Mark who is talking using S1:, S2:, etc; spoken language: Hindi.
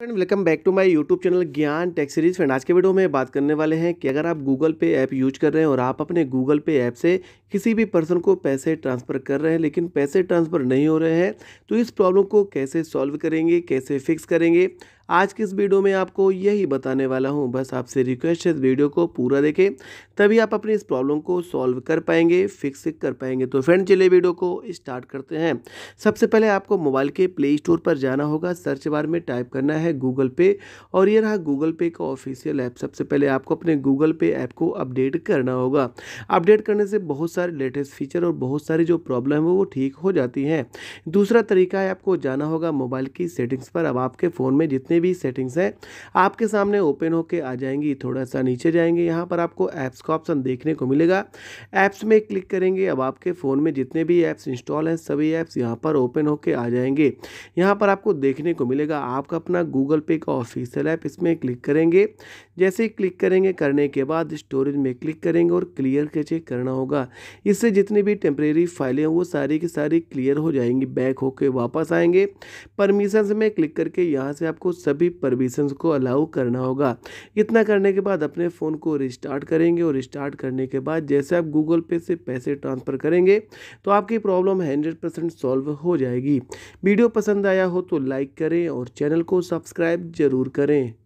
S1: friend welcome back to my YouTube channel Gyan tech series friend आज के वीडियो में बात करने वाले हैं कि अगर आप गूगल पे ऐप यूज कर रहे हैं और आप अपने गूगल पे ऐप से किसी भी पर्सन को पैसे ट्रांसफ़र कर रहे हैं लेकिन पैसे ट्रांसफ़र नहीं हो रहे हैं तो इस प्रॉब्लम को कैसे सॉल्व करेंगे कैसे फिक्स करेंगे आज की इस वीडियो में आपको यही बताने वाला हूँ बस आपसे रिक्वेस्ट है इस वीडियो को पूरा देखें तभी आप अपनी इस प्रॉब्लम को सॉल्व कर पाएंगे फिक्स कर पाएंगे तो फ्रेंड चले वीडियो को स्टार्ट करते हैं सबसे पहले आपको मोबाइल के प्ले स्टोर पर जाना होगा सर्च बार में टाइप करना है गूगल पे और ये रहा गूगल पे का ऑफिशियल ऐप सबसे पहले आपको अपने गूगल पे ऐप को अपडेट करना होगा अपडेट करने से बहुत सारे लेटेस्ट फीचर और बहुत सारी जो प्रॉब्लम है वो ठीक हो जाती हैं दूसरा तरीका है आपको जाना होगा मोबाइल की सेटिंग्स पर अब आपके फ़ोन में जितने जितने भी सेटिंग्स हैं आपके सामने ओपन होके आ जाएंगी थोड़ा सा नीचे जाएंगे यहाँ पर आपको ऐप्स का ऑप्शन देखने को मिलेगा ऐप्स में क्लिक करेंगे अब आपके फ़ोन में जितने भी ऐप्स इंस्टॉल हैं सभी ऐप्स यहाँ पर ओपन होके आ जाएंगे यहाँ पर आपको देखने को मिलेगा आपका अपना गूगल पे का ऑफिशियल ऐप इसमें क्लिक करेंगे जैसे ही क्लिक करेंगे करने के बाद स्टोरेज में क्लिक करेंगे और क्लियर के चेक करना होगा इससे जितनी भी टेम्प्रेरी फाइलें हैं वो सारी की सारी क्लियर हो जाएंगी बैक होके वापस आएंगे परमिशन में क्लिक करके यहाँ से आपको सभी परमिशंस को अलाउ करना होगा इतना करने के बाद अपने फ़ोन को रिस्टार्ट करेंगे और रिस्टार्ट करने के बाद जैसे आप गूगल पे से पैसे ट्रांसफ़र करेंगे तो आपकी प्रॉब्लम हंड्रेड परसेंट सॉल्व हो जाएगी वीडियो पसंद आया हो तो लाइक करें और चैनल को सब्सक्राइब ज़रूर करें